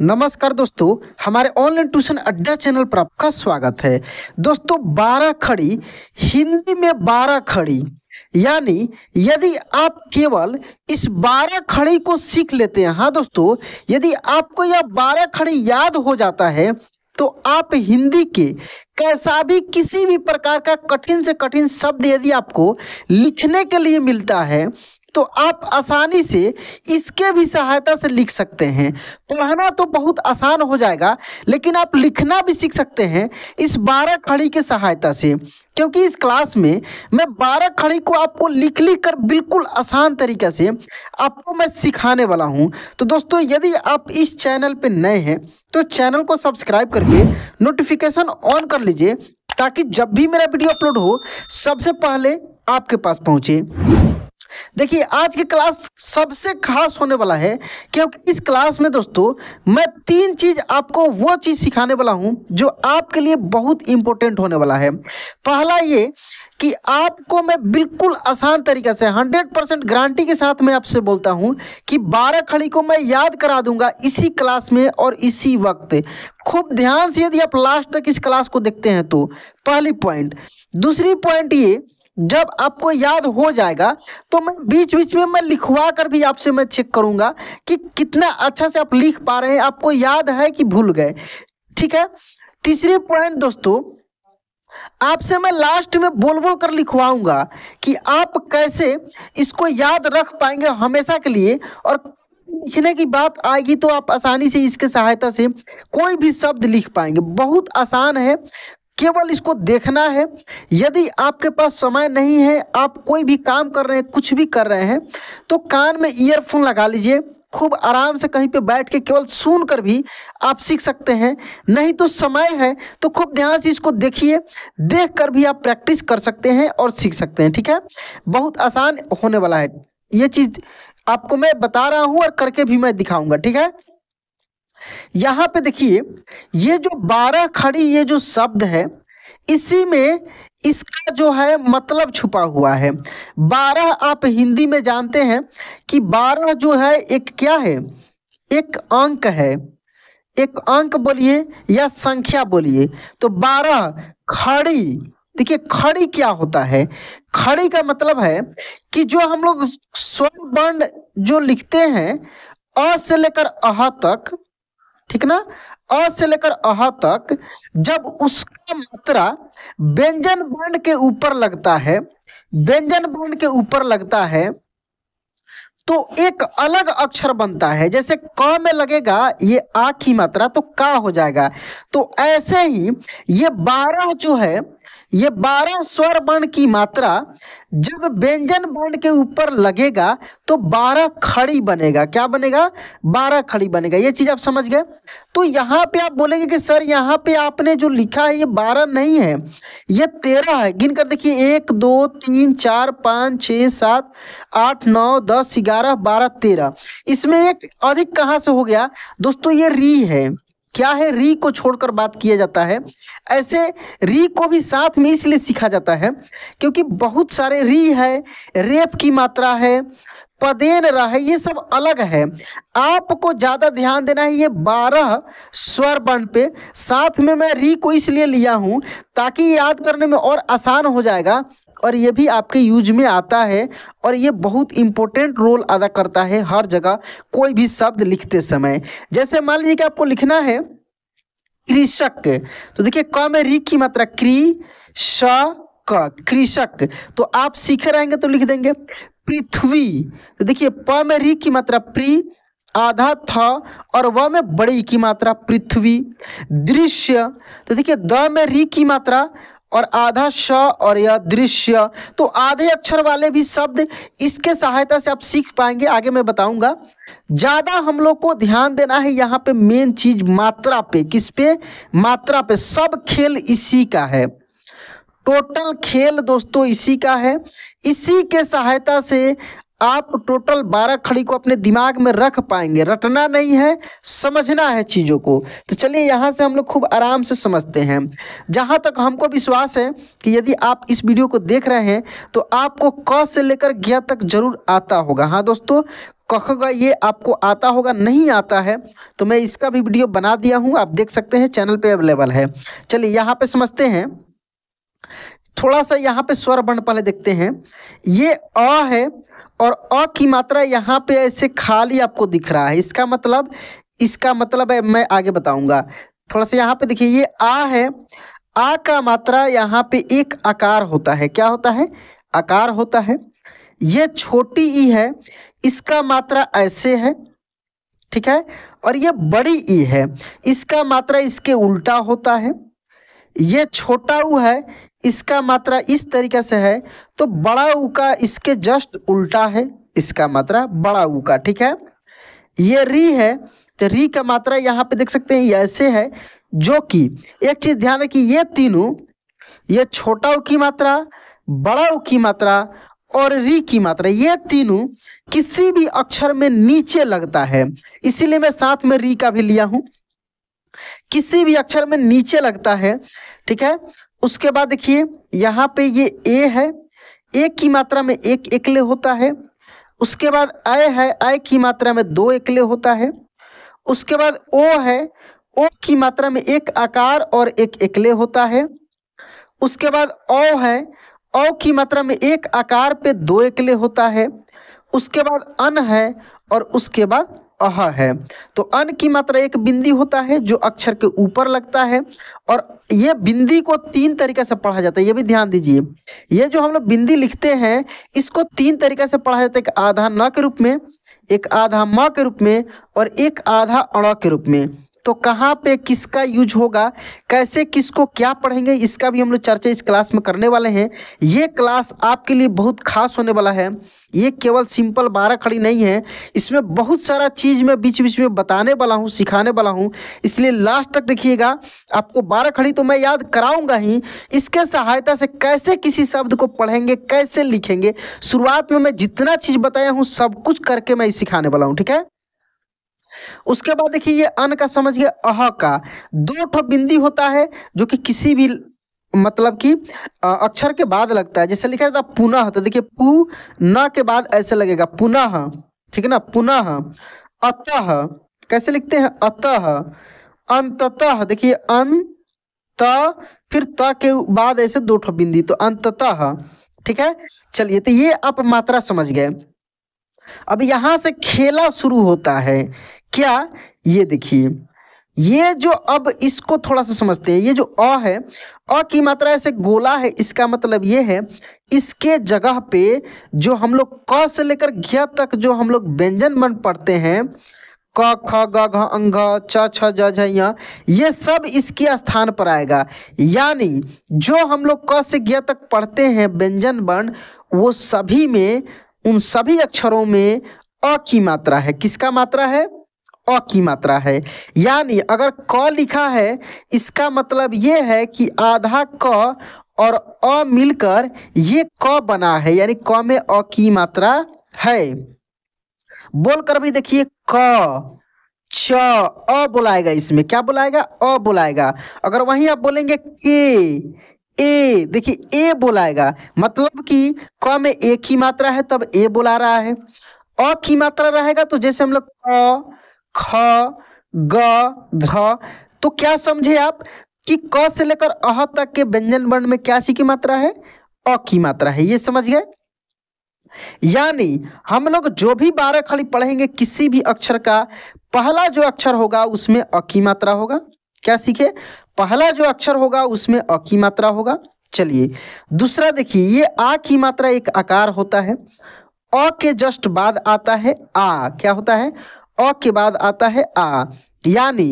नमस्कार दोस्तों हमारे ऑनलाइन ट्यूशन अड्डा चैनल पर आपका स्वागत है दोस्तों बारह खड़ी हिंदी में बारह खड़ी यानी यदि आप केवल इस बारह खड़ी को सीख लेते हैं हाँ दोस्तों यदि आपको यह बारह खड़ी याद हो जाता है तो आप हिंदी के कैसा भी किसी भी प्रकार का कठिन से कठिन शब्द यदि आपको लिखने के लिए मिलता है तो आप आसानी से इसके भी सहायता से लिख सकते हैं पढ़ना तो बहुत आसान हो जाएगा लेकिन आप लिखना भी सीख सकते हैं इस बारह खड़ी के सहायता से क्योंकि इस क्लास में मैं बारह खड़ी को आपको लिख लिख कर बिल्कुल आसान तरीके से आपको मैं सिखाने वाला हूँ तो दोस्तों यदि आप इस चैनल पर नए हैं तो चैनल को सब्सक्राइब करके नोटिफिकेशन ऑन कर लीजिए ताकि जब भी मेरा वीडियो अपलोड हो सबसे पहले आपके पास पहुँचे देखिए आज की क्लास सबसे खास होने वाला है क्योंकि इस क्लास में दोस्तों मैं तीन चीज आपको वो चीज सिखाने वाला हूं जो आपके लिए बहुत इंपॉर्टेंट होने वाला है पहला ये कि आपको मैं बिल्कुल आसान तरीके से 100 परसेंट गारंटी के साथ मैं आपसे बोलता हूं कि बारह खड़ी को मैं याद करा दूंगा इसी क्लास में और इसी वक्त खूब ध्यान से यदि आप लास्ट तक इस क्लास को देखते हैं तो पहली पॉइंट दूसरी पॉइंट ये जब आपको याद हो जाएगा तो मैं बीच बीच में मैं लिखवा कर भी आपसे मैं चेक करूंगा कि कितना अच्छा से आप लिख पा रहे हैं आपको याद है कि भूल गए ठीक है तीसरे पॉइंट दोस्तों आपसे मैं लास्ट में बोल बोल कर लिखवाऊंगा कि आप कैसे इसको याद रख पाएंगे हमेशा के लिए और लिखने की बात आएगी तो आप आसानी से इसके सहायता से कोई भी शब्द लिख पाएंगे बहुत आसान है केवल इसको देखना है यदि आपके पास समय नहीं है आप कोई भी काम कर रहे हैं कुछ भी कर रहे हैं तो कान में ईयरफोन लगा लीजिए खूब आराम से कहीं पे बैठ के केवल सुन कर भी आप सीख सकते हैं नहीं तो समय है तो खूब ध्यान से इसको देखिए देख कर भी आप प्रैक्टिस कर सकते हैं और सीख सकते हैं ठीक है बहुत आसान होने वाला है ये चीज़ आपको मैं बता रहा हूँ और करके भी मैं दिखाऊंगा ठीक है यहाँ पे देखिए ये जो बारह खड़ी ये जो शब्द है इसी में इसका जो है मतलब छुपा हुआ है बारह आप हिंदी में जानते हैं कि बारह जो है एक क्या है एक अंक है एक अंक बोलिए या संख्या बोलिए तो बारह खड़ी देखिए खड़ी क्या होता है खड़ी का मतलब है कि जो हम लोग स्वर्ण वर्ण जो लिखते हैं अ से लेकर अह तक ठीक ना अ से लेकर अह तक जब उसका मात्रा व्यंजन वर्ण के ऊपर लगता है व्यंजन वर्ण के ऊपर लगता है तो एक अलग अक्षर बनता है जैसे क में लगेगा ये आ की मात्रा तो का हो जाएगा तो ऐसे ही ये बारह जो है ये बारह स्वर वर्ण की मात्रा जब व्यंजन वर्ण के ऊपर लगेगा तो बारह खड़ी बनेगा क्या बनेगा बारह खड़ी बनेगा ये चीज आप समझ गए तो यहाँ पे आप बोलेंगे कि सर यहाँ पे आपने जो लिखा है ये बारह नहीं है ये तेरह है गिन कर देखिए एक दो तीन चार पाँच छ सात आठ नौ दस ग्यारह बारह तेरह इसमें एक अधिक कहाँ से हो गया दोस्तों ये री है क्या है री को छोड़कर बात किया जाता है ऐसे री को भी साथ में इसलिए सीखा जाता है क्योंकि बहुत सारे री है रेप की मात्रा है पदेन है ये सब अलग है आपको ज़्यादा ध्यान देना है ये बारह स्वर बन पे साथ में मैं री को इसलिए लिया हूं ताकि याद करने में और आसान हो जाएगा और ये भी आपके यूज में आता है और ये बहुत इंपॉर्टेंट रोल अदा करता है हर जगह कोई भी शब्द लिखते समय जैसे मान लीजिए कि आपको लिखना है कृषक तो देखिए क में री की मात्रा क्री श क कृषक तो आप सीखे रहेंगे तो लिख देंगे पृथ्वी तो देखिए प में री की मात्रा प्री आधा था और व में बड़ी की मात्रा पृथ्वी दृश्य तो देखिए द में री की मात्रा और आधा श और यह दृश्य तो आधे अक्षर वाले भी शब्द इसके सहायता से आप सीख पाएंगे आगे मैं बताऊंगा ज़्यादा हम लोग को ध्यान देना है यहाँ पे मेन चीज मात्रा पे किस पे मात्रा पे सब खेल इसी का है टोटल खेल दोस्तों इसी का है इसी के सहायता से आप टोटल बारह खड़ी को अपने दिमाग में रख पाएंगे रटना नहीं है समझना है चीज़ों को तो चलिए यहाँ से हम लोग खूब आराम से समझते हैं जहाँ तक हमको विश्वास है कि यदि आप इस वीडियो को देख रहे हैं तो आपको क से लेकर ज्ञा तक जरूर आता होगा हाँ दोस्तों कह का ये आपको आता होगा नहीं आता है तो मैं इसका भी वीडियो बना दिया हूँ आप देख सकते हैं चैनल पर अवेलेबल है चलिए यहाँ पर समझते हैं थोड़ा सा यहाँ पे स्वर बन पहले देखते हैं ये अ है और अ की मात्रा यहाँ पे ऐसे खाली आपको दिख रहा है इसका मतलब इसका मतलब है मैं आगे बताऊंगा थोड़ा सा यहाँ पे देखिए ये आ है आ का मात्रा यहाँ पे एक आकार होता है क्या होता है आकार होता है ये छोटी ई है इसका मात्रा ऐसे है ठीक है और ये बड़ी ई है इसका मात्रा इसके उल्टा होता है ये छोटा ऊ है इसका मात्रा इस तरीके से है तो बड़ा ऊ का इसके जस्ट उल्टा है इसका मात्रा बड़ा ऊ का ठीक है ये री है तो री का मात्रा यहाँ पे देख सकते हैं ऐसे है जो कि एक चीज ध्यान रखिए ये तीनों ये छोटा ऊ की मात्रा बड़ा ऊ की मात्रा और री की मात्रा ये तीनों किसी भी अक्षर में नीचे लगता है इसीलिए मैं साथ में री का भी लिया हूं किसी भी अक्षर में नीचे लगता है ठीक है उसके बाद देखिए यहाँ पे ये ए है ए की मात्रा में एक एकले होता है उसके बाद अय है अय की मात्रा में दो एकले होता है उसके बाद ओ है ओ की मात्रा में एक आकार और एक एकले होता है उसके बाद औ है ओ की मात्रा में एक आकार पे दो एकले होता है उसके बाद अन है और उसके बाद अह है तो अन की मात्रा एक बिंदी होता है जो अक्षर के ऊपर लगता है और ये बिंदी को तीन तरीके से पढ़ा जाता है ये भी ध्यान दीजिए ये जो हम लोग बिंदी लिखते हैं इसको तीन तरीके से पढ़ा जाता है एक आधा न के रूप में एक आधा म के रूप में और एक आधा अण के रूप में तो कहाँ पे किसका यूज होगा कैसे किसको क्या पढ़ेंगे इसका भी हम लोग चर्चा इस क्लास में करने वाले हैं ये क्लास आपके लिए बहुत खास होने वाला है ये केवल सिंपल बारह खड़ी नहीं है इसमें बहुत सारा चीज़ मैं बीच बीच में बताने वाला हूँ सिखाने वाला हूँ इसलिए लास्ट तक देखिएगा आपको बारह खड़ी तो मैं याद कराऊंगा ही इसके सहायता से कैसे किसी शब्द को पढ़ेंगे कैसे लिखेंगे शुरुआत में मैं जितना चीज़ बताया हूँ सब कुछ करके मैं सिखाने वाला हूँ ठीक है उसके बाद देखिए ये अन का समझ गया अह का दो ठो बिंदी होता है जो कि किसी भी मतलब कि अक्षर के बाद लगता है जैसे लिखा जाता है पुनः तो देखिए पु न के बाद ऐसे लगेगा पुनः ठीक है ना पुनः अतः कैसे लिखते हैं अतः अंततः देखिए त फिर त के बाद ऐसे दो ठो बिंदी तो अंततः ठीक है चलिए तो ये आप मात्रा समझ गए अब यहां से खेला शुरू होता है क्या ये देखिए ये जो अब इसको थोड़ा सा समझते हैं ये जो अ है अ की मात्रा ऐसे गोला है इसका मतलब ये है इसके जगह पे जो हम लोग क से लेकर घ तक जो हम लोग व्यंजन बन पढ़ते हैं क ख ग घ अंग छ झ ये सब इसके स्थान पर आएगा यानी जो हम लोग क से घ तक पढ़ते हैं व्यंजन वर्ण वो सभी में उन सभी अक्षरों में अ की मात्रा है किसका मात्रा है अ की मात्रा है यानी अगर क लिखा है इसका मतलब ये है कि आधा क और अ मिलकर ये क बना है यानी क में अ की मात्रा है बोलकर भी देखिए क च अ बोलाएगा इसमें क्या बोलाएगा अ बोलाएगा अगर वहीं आप बोलेंगे के ए देखिए ए बोलाएगा मतलब कि क में ए की मात्रा है तब ए बोला रहा है अ की मात्रा रहेगा तो जैसे हम लोग क ख ग ध तो क्या समझे आप कि क से लेकर अह तक के व्यंजन वर्ण में क्या सी की मात्रा है अ की मात्रा है ये समझ गए यानी हम लोग जो भी बारह खड़ी पढ़ेंगे किसी भी अक्षर का पहला जो अक्षर होगा उसमें अ की मात्रा होगा क्या सीखे पहला जो अक्षर होगा उसमें अ की मात्रा होगा चलिए दूसरा देखिए ये आ की मात्रा एक आकार होता है अ के जस्ट बाद आता है आ क्या होता है अ के बाद आता है आ यानी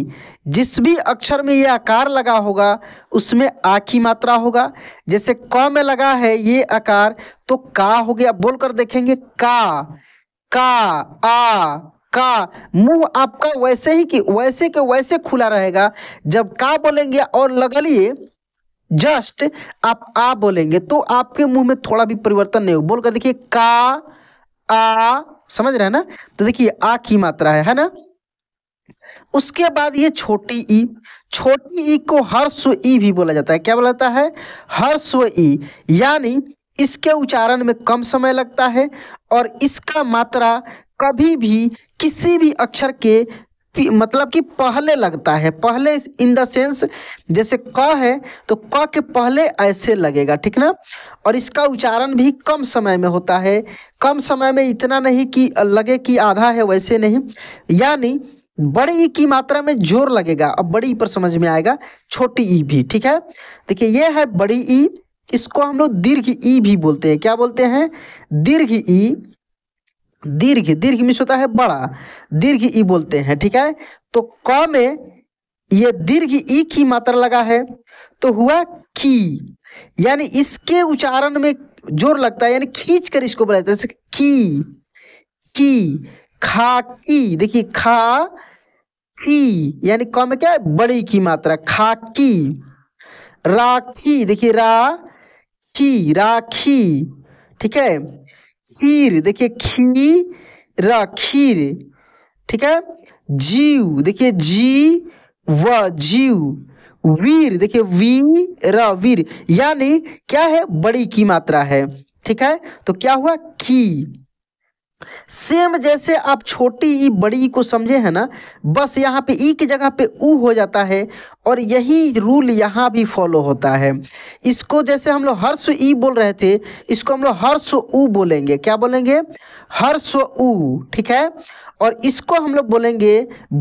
जिस भी अक्षर में ये आकार लगा होगा उसमें आ की मात्रा होगा जैसे क में लगा है ये आकार तो का हो गया बोलकर देखेंगे का का आ का मुंह आपका वैसे ही कि वैसे के वैसे खुला रहेगा जब का बोलेंगे और लगलिए जस्ट आप आ बोलेंगे तो आपके मुंह में थोड़ा भी परिवर्तन नहीं होगा बोलकर देखिए का आ समझ रहे हैं ना तो देखिए आ की मात्रा है है ना उसके बाद ये छोटी ई छोटी ई को हर स्व ई भी बोला जाता है क्या बोला जाता है हर स्व ई यानी इसके उच्चारण में कम समय लगता है और इसका मात्रा कभी भी किसी भी अक्षर के मतलब कि पहले लगता है पहले इन द सेंस जैसे क है तो क के पहले ऐसे लगेगा ठीक ना और इसका उच्चारण भी कम समय में होता है कम समय में इतना नहीं कि लगे कि आधा है वैसे नहीं यानी बड़े ई की मात्रा में जोर लगेगा अब बड़ी ई पर समझ में आएगा छोटी ई भी ठीक है देखिए यह है बड़ी ई इसको हम लोग दीर्घ ई भी बोलते हैं क्या बोलते हैं दीर्घ ई दीर्घ दीर्घ मिस होता है बड़ा दीर्घ ई बोलते हैं ठीक है तो क में ये दीर्घ ई की मात्रा लगा है तो हुआ की यानी इसके उच्चारण में जोर लगता है यानी खींच कर इसको बोला जाता है जैसे की की खा की देखिए खा की यानी क में क्या है बड़ी की मात्रा खा की राखी देखिए रा की राखी ठीक है खीर देखिए र खीर ठीक है जीव देखिए जी व जीव वीर देखिए वी र वीर यानी क्या है बड़ी की मात्रा है ठीक है तो क्या हुआ की सेम जैसे आप छोटी ई बड़ी को समझे हैं ना बस यहाँ पे ई की जगह पे ऊ हो जाता है और यही रूल यहाँ भी फॉलो होता है इसको जैसे हम लोग हर्ष ई बोल रहे थे इसको हम लोग हर्ष ऊ बोलेंगे क्या बोलेंगे हर्ष ऊ ठीक है और इसको हम लोग बोलेंगे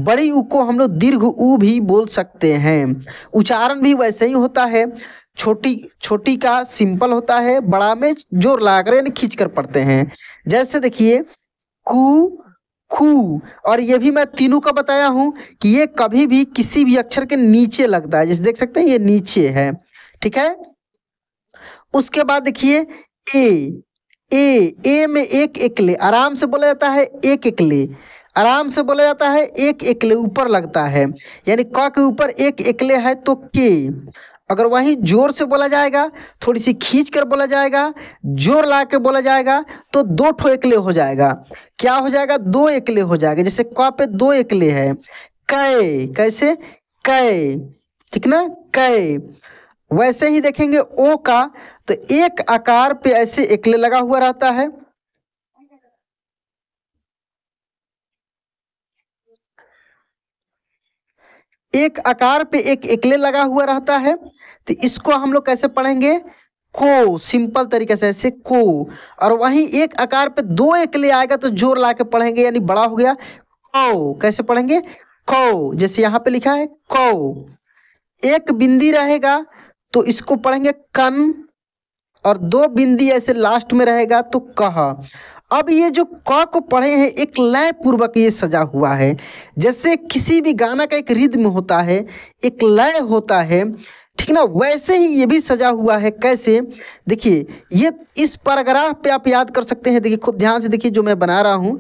बड़ी ऊ को हम लोग दीर्घ ऊ भी बोल सकते हैं उच्चारण भी वैसे ही होता है छोटी छोटी का सिंपल होता है बड़ा में जोर लगाकर खींच कर पड़ते हैं जैसे देखिए कु कू और ये भी मैं तीनों का बताया हूं कि ये कभी भी किसी भी अक्षर के नीचे लगता है जैसे देख सकते हैं ये नीचे है ठीक है उसके बाद देखिए ए ए ए में एक एकले आराम से बोला जाता है एक एकले आराम से बोला जाता है एक एकले ऊपर लगता है यानी क के ऊपर एक एकले है तो के अगर वहीं जोर से बोला जाएगा थोड़ी सी खींच कर बोला जाएगा जोर ला के बोला जाएगा तो दो ठो एकले हो जाएगा क्या हो जाएगा दो एकले हो जाएगा जैसे क पे दो एकले है कै कैसे कै ठीक ना कै वैसे ही देखेंगे ओ का तो एक आकार पे ऐसे एकले लगा हुआ रहता है एक आकार पे एक एकले लगा हुआ रहता है तो इसको हम लोग कैसे पढ़ेंगे को सिंपल तरीके से ऐसे को और वहीं एक आकार पे दो एकले आएगा तो जोर ला के पढ़ेंगे यानी बड़ा हो गया को कैसे पढ़ेंगे को जैसे यहाँ पे लिखा है को एक बिंदी रहेगा तो इसको पढ़ेंगे कन और दो बिंदी ऐसे लास्ट में रहेगा तो कह अब ये जो क को पढ़े हैं एक लय पूर्वक ये सजा हुआ है जैसे किसी भी गाना का एक रिद्म होता है एक लय होता है ठीक ना वैसे ही ये भी सजा हुआ है कैसे देखिए ये इस पैराग्राफ पे आप याद कर सकते हैं देखिए खूब ध्यान से देखिए जो मैं बना रहा हूँ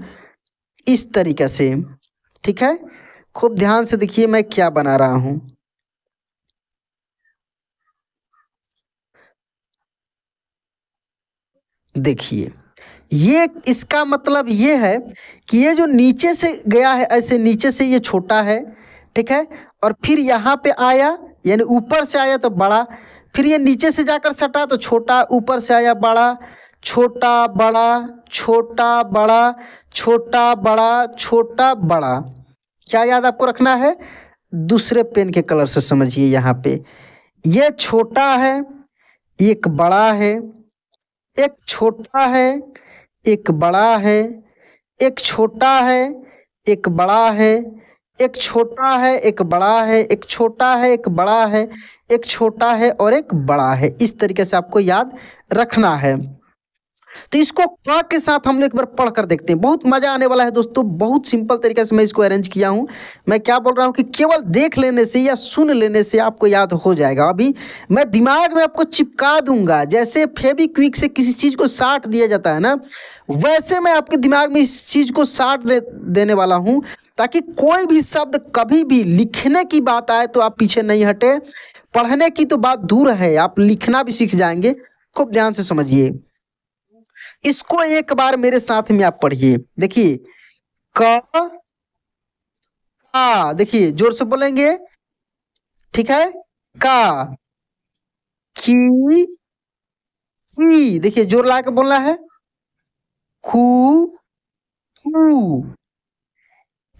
इस तरीके से ठीक है खूब ध्यान से देखिए मैं क्या बना रहा हूँ देखिए ये इसका मतलब ये है कि ये जो नीचे से गया है ऐसे नीचे से ये छोटा है ठीक है और फिर यहाँ पे आया यानी ऊपर से आया तो बड़ा फिर ये नीचे से जाकर सटा तो छोटा ऊपर से आया बड़ा छोटा बड़ा छोटा बड़ा छोटा बड़ा छोटा बड़ा क्या याद आपको रखना है दूसरे पेन के कलर से समझिए यहाँ पे ये छोटा है एक बड़ा है एक छोटा है एक बड़ा है एक छोटा है एक बड़ा है एक छोटा है एक बड़ा है एक छोटा है एक बड़ा है एक छोटा है और एक बड़ा है इस तरीके से आपको याद रखना है तो इसको क के साथ हम लोग एक बार पढ़कर देखते हैं बहुत मजा आने वाला है दोस्तों बहुत सिंपल तरीके से मैं इसको अरेंज किया हूं मैं क्या बोल रहा हूं कि केवल देख लेने से या सुन लेने से आपको याद हो जाएगा अभी मैं दिमाग में आपको चिपका दूंगा जैसे फेबी क्विक से किसी चीज़ को साट दिया जाता है ना वैसे मैं आपके दिमाग में इस चीज़ को साट दे, देने वाला हूँ ताकि कोई भी शब्द कभी भी लिखने की बात आए तो आप पीछे नहीं हटे पढ़ने की तो बात दूर है आप लिखना भी सीख जाएंगे खूब ध्यान से समझिए इसको एक बार मेरे साथ में आप पढ़िए देखिए क का देखिए जोर से बोलेंगे ठीक है का की देखिए जोर ला के बोलना है कू कू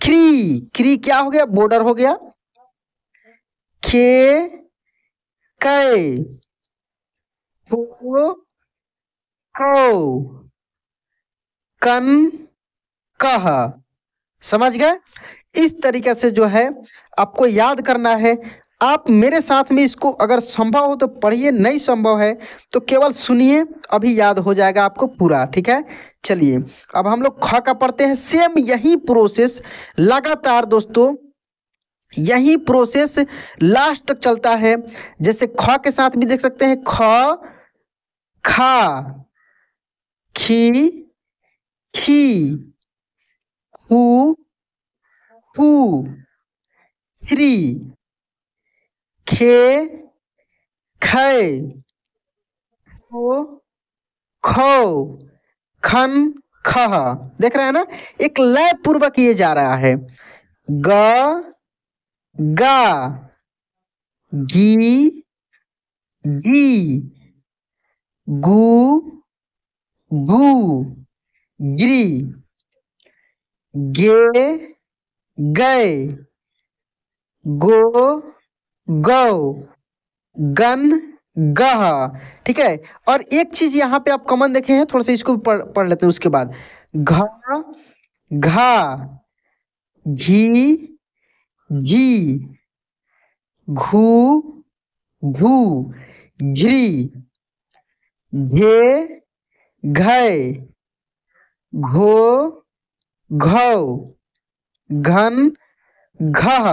क्री क्री क्या हो गया बॉर्डर हो गया खे कै तो को कन कह समझ गए इस तरीके से जो है आपको याद करना है आप मेरे साथ में इसको अगर संभव हो तो पढ़िए नहीं संभव है तो केवल सुनिए अभी याद हो जाएगा आपको पूरा ठीक है चलिए अब हम लोग ख का पढ़ते हैं सेम यही प्रोसेस लगातार दोस्तों यही प्रोसेस लास्ट तक चलता है जैसे ख के साथ भी देख सकते हैं ख खा खी खी खू खू ख्री खे खय खो खो खन खह देख रहे हैं ना एक लय पूर्वक ये जा रहा है ग गा गी गी गु भू गिरी गे गए गो गौ गन गह ठीक है और एक चीज यहाँ पे आप कॉमन देखे हैं थोड़ा सा इसको पढ़ पढ़ लेते हैं उसके बाद घ घा घी घी घू घू घी घे घय घो घौ घन घह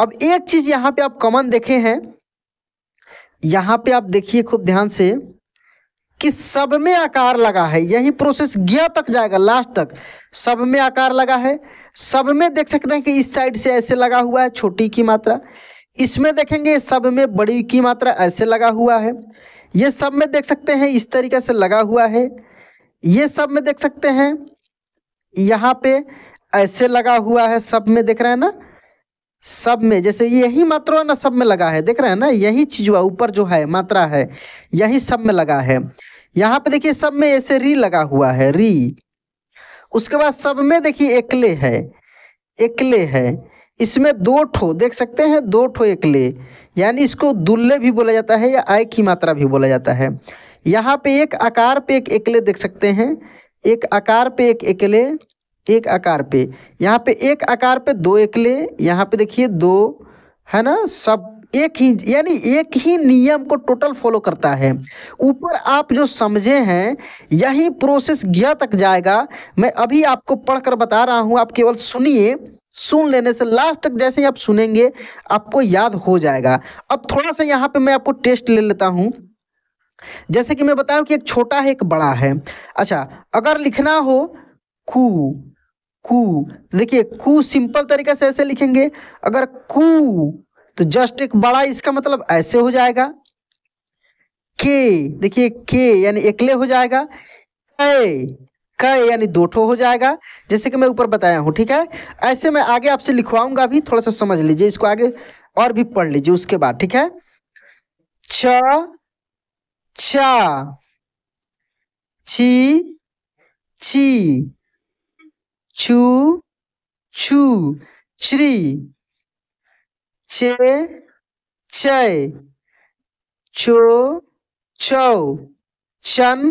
अब एक चीज यहां पे आप कॉमन देखे हैं यहाँ पे आप देखिए खूब ध्यान से कि सब में आकार लगा है यही प्रोसेस गया तक जाएगा लास्ट तक सब में आकार लगा है सब में देख सकते हैं कि इस साइड से ऐसे लगा हुआ है छोटी की मात्रा इसमें देखेंगे सब में बड़ी की मात्रा ऐसे लगा हुआ है ये सब में देख सकते हैं इस तरीके से लगा हुआ है ये सब में देख सकते हैं यहाँ पे ऐसे लगा हुआ है सब में देख रहे हैं ना सब में जैसे यही मात्रा ना सब में लगा है देख रहे हैं ना यही चीज हुआ ऊपर जो है मात्रा है यही सब में लगा है यहाँ पे देखिए सब में ऐसे री लगा हुआ है री उसके बाद सब में देखिए एकले है एकले है इसमें दो ठो देख सकते हैं दो ठो एकले यानी इसको दुल्ले भी बोला जाता है या आय की मात्रा भी बोला जाता है यहाँ पे एक आकार पे एक एकले देख सकते हैं एक आकार पे एक एकले एक आकार पे यहाँ पे एक आकार पे दो एकले यहाँ पे देखिए दो है ना सब एक ही यानी एक ही नियम को टोटल फॉलो करता है ऊपर आप जो समझे हैं यही प्रोसेस गया तक जाएगा मैं अभी आपको पढ़कर बता रहा हूँ आप केवल सुनिए सुन लेने से लास्ट तक जैसे ही आप सुनेंगे आपको याद हो जाएगा अब थोड़ा सा यहाँ पे मैं आपको टेस्ट ले लेता हूँ जैसे कि मैं बताऊँ कि एक छोटा है एक बड़ा है अच्छा अगर लिखना हो कू कू देखिए कू सिंपल तरीके से ऐसे लिखेंगे अगर कू तो जस्ट एक बड़ा इसका मतलब ऐसे हो जाएगा के देखिए के यानी एकले हो जाएगा ए क यानी दो ठो हो जाएगा जैसे कि मैं ऊपर बताया हूँ ठीक है ऐसे मैं आगे आपसे लिखवाऊंगा भी थोड़ा सा समझ लीजिए इसको आगे और भी पढ़ लीजिए उसके बाद ठीक है छ ची छी छी छू छू श्री चे छय छो छौ शन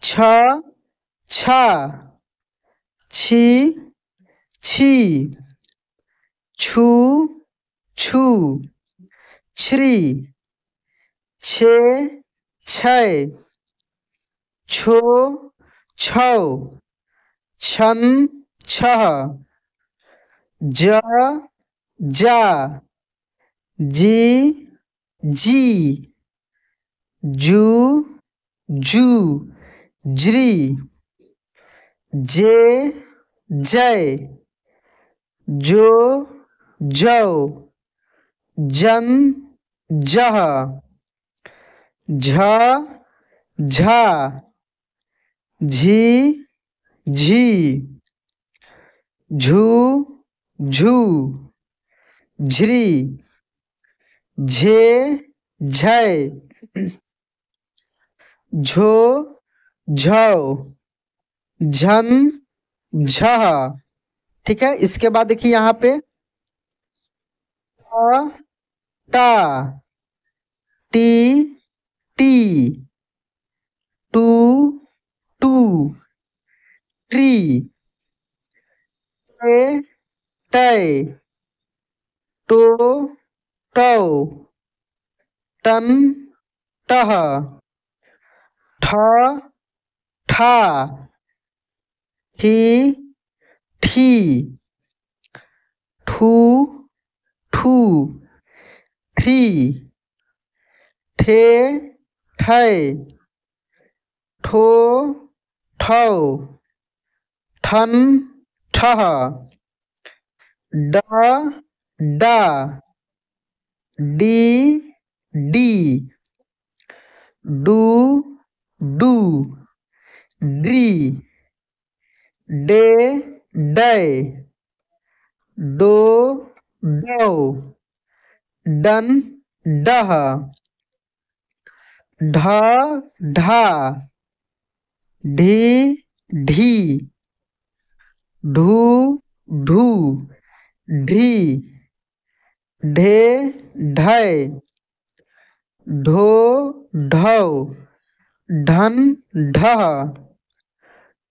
छ छ छी छी छू छु श्री छे छय छो छौ छन छह ज जा जी जी जू जू ज्री जे जय जो जौ जन जह झा झा झी झी झू झू झ्री झे झय झो झ झन झ ठीक है इसके बाद देखिए यहाँ पे टा टी टी टू टू ट्री टे टय टो टो टन टह ठा থা থি ঠি ঠু ঠু ঠি ঠে ঠাই ঠো ঠৌ ঠন ঠহ ড ড ডি ডি ডু ডু डी hmm. डे डे डो डो डन डह ढ ढा ढी ढी ढू ढू ढी ढे ढय ढो ढो ढन ढह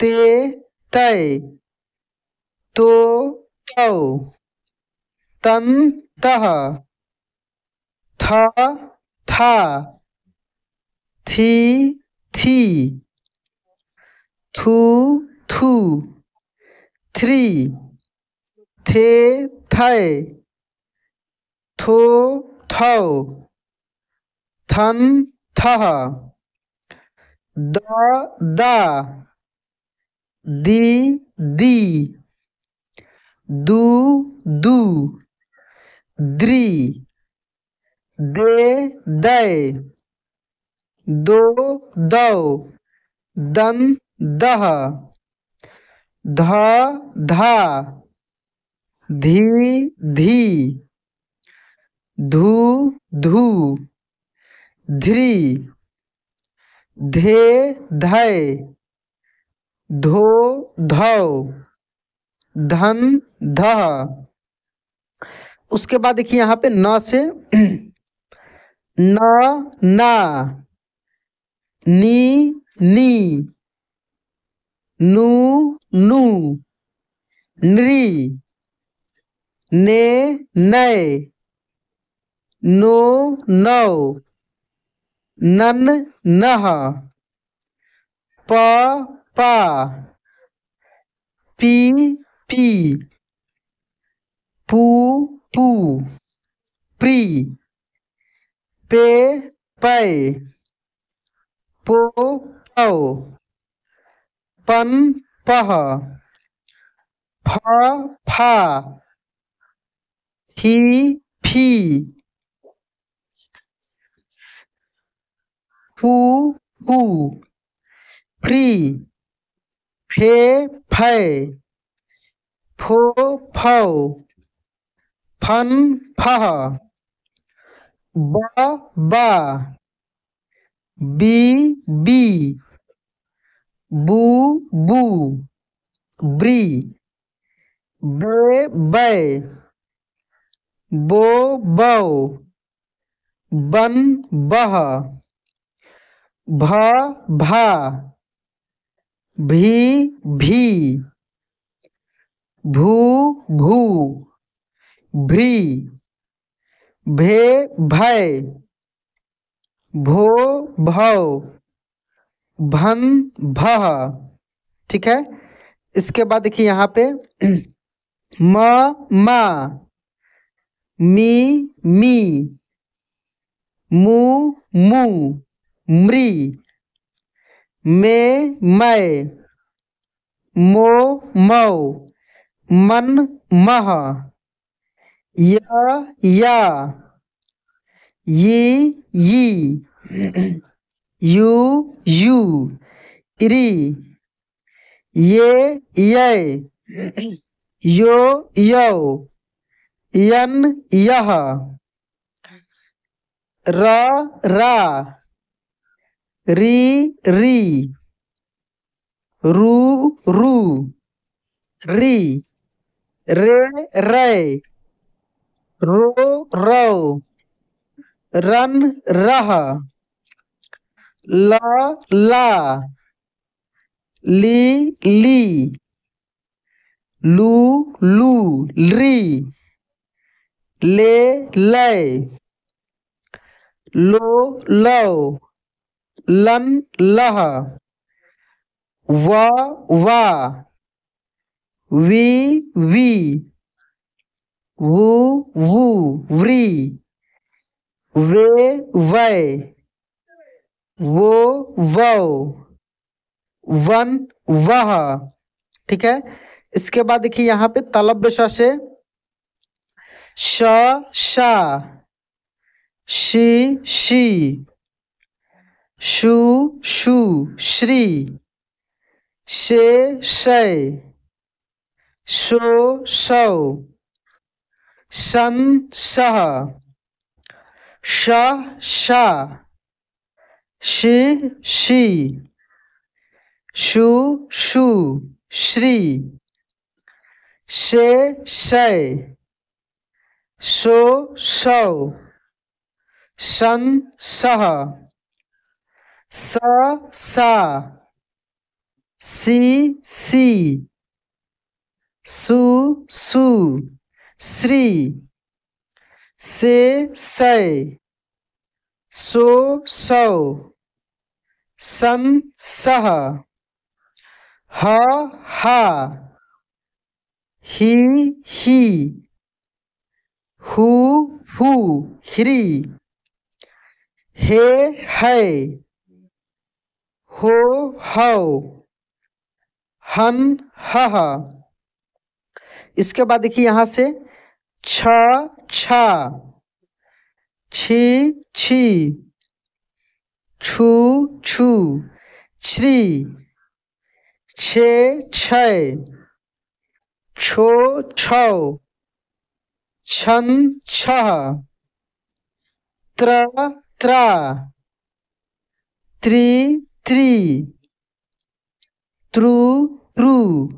ते तय तो तौ तन तह था था थी थी थू थू थ्री थे थे थो थौ थन थह द दा दी दी दू दू द्री दे दे दो दौ दन दह ध धा धी धी धू धू धी धे धय धो धौ धन धह उसके बाद देखिए यहां पे न से न ना नी नी नू नू नृ ने नय नो नौ नन नह प पा पी पी पू पू प्री पे पै पो पौ पन पह फ फा फी फी फू फू फ्री फे फै फो फौ फन फह ब बा बी बी बू बू ब्री बे बै बो बौ बन बह भ भा भी भी भू भू भ्री भे भय भो भव भन भ ठीक है इसके बाद देखिए यहाँ पे म मा मी मी मु मु मृ मे मै मो मऊ मन मह या यी यी यू यू इरी ये ये यो यो यन यह रा रा ri ri ru ru ri re re ro ro ran raha la la li li lu lu ri le le lo lo लन लह व वा वी वी वु वु व्री वे वै वो वो वन वह ठीक है इसके बाद देखिए यहाँ पे तलब श से श शा शी शी शु शु श्री शे शय शो सौ सं सह शा शा शि शि शु शु श्री शे शय शो सौ सं सह स सा सी सी सु सु श्री से सै सो सौ सम सह ह हा ही ही हु हु ह्री हे है हो हव हन हा इसके बाद देखिए यहां से छ छा छी छी छू छू छ्री छे छय छो छौ छन छह त्र त्र त्री tree true true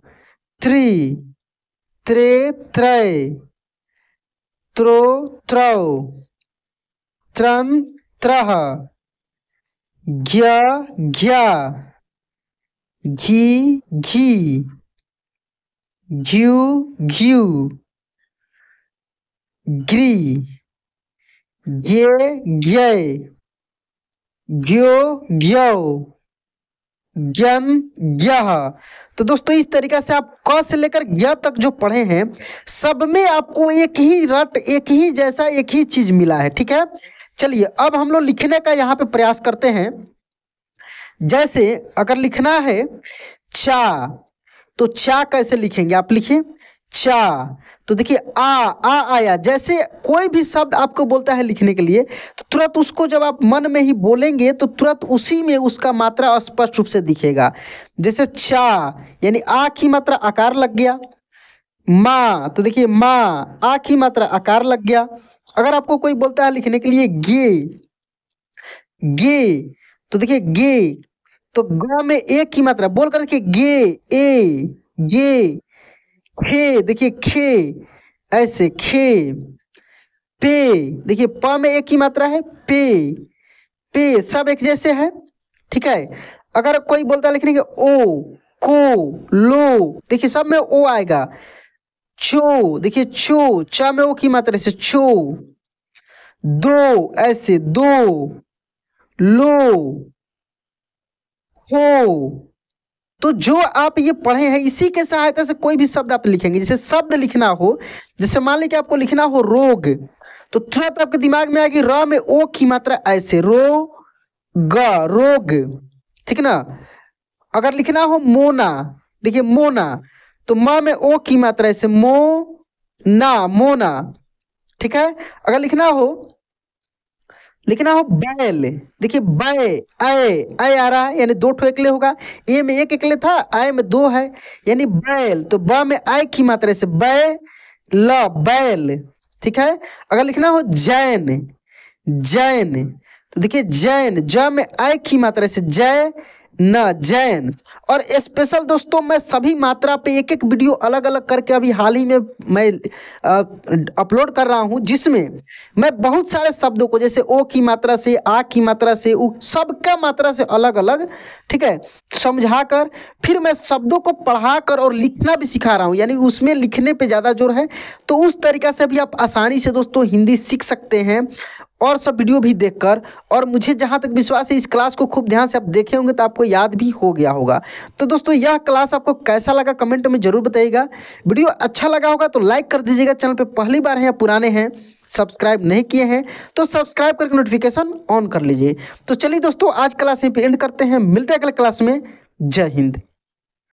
tree tre tre tro tro tran traha gya gya घी gyu gyu gri घ्री घे gyo gyo ज्ञान तो दोस्तों इस तरीका से आप क से लेकर ज्ञा तक जो पढ़े हैं सब में आपको एक ही रट एक ही जैसा एक ही चीज मिला है ठीक है चलिए अब हम लोग लिखने का यहाँ पे प्रयास करते हैं जैसे अगर लिखना है चा तो चा कैसे लिखेंगे आप लिखिए चा तो देखिए आ आ आया जैसे कोई भी शब्द आपको बोलता है लिखने के लिए तो तुरंत उसको जब आप मन में ही बोलेंगे तो तुरंत उसी में उसका मात्रा स्पष्ट रूप से दिखेगा जैसे छा यानी आ की मात्रा आकार लग गया माँ तो देखिए माँ आ की मात्रा आकार लग गया अगर आपको कोई बोलता है लिखने के लिए गे गे तो देखिए गे तो ग में एक की मात्रा बोलकर देखिए गे ए गे खे देखिए खे ऐसे खे पे देखिए प में एक ही मात्रा है पे पे सब एक जैसे है ठीक है अगर कोई बोलता है लिखने के ओ को लो देखिए सब में ओ आएगा चो देखिए चो च में ओ की मात्रा से चो दो ऐसे दो लो हो तो जो आप ये पढ़े हैं इसी के सहायता से कोई भी शब्द आप लिखेंगे जैसे शब्द लिखना हो जैसे मान लीजिए कि आपको लिखना हो रोग तो तुरंत आपके दिमाग में आएगी र में ओ की मात्रा ऐसे रो ग रोग ठीक ना अगर लिखना हो मोना देखिए मोना तो म में ओ की मात्रा ऐसे मो ना मोना ठीक है अगर लिखना हो लेकिन आओ बैल देखिए बय अय अय आ रहा है यानी दो ठो एकले होगा ए में एक एकले था आय में दो है यानी बैल तो ब में आय की मात्रा से बय ल बैल ठीक है अगर लिखना हो जैन जैन तो देखिए जैन ज में आय की मात्रा से जय न जैन और स्पेशल दोस्तों मैं सभी मात्रा पे एक एक वीडियो अलग अलग करके अभी हाल ही में मैं अपलोड कर रहा हूँ जिसमें मैं बहुत सारे शब्दों को जैसे ओ की मात्रा से आ की मात्रा से उ सबका मात्रा से अलग अलग ठीक है समझा कर फिर मैं शब्दों को पढ़ा कर और लिखना भी सिखा रहा हूँ यानी उसमें लिखने पर ज़्यादा जोर है तो उस तरीका से भी आप आसानी से दोस्तों हिंदी सीख सकते हैं और सब वीडियो भी देखकर और मुझे जहाँ तक विश्वास है इस क्लास को खूब ध्यान से आप देखे होंगे तो आपको याद भी हो गया होगा तो दोस्तों यह क्लास आपको कैसा लगा कमेंट में ज़रूर बताइएगा वीडियो अच्छा लगा होगा तो लाइक कर दीजिएगा चैनल पर पहली बार है या पुराने हैं सब्सक्राइब नहीं किए हैं तो सब्सक्राइब करके नोटिफिकेशन ऑन कर लीजिए तो चलिए दोस्तों आज क्लास यहीं पर एंड करते हैं मिलते हैं अगले क्लास में जय हिंद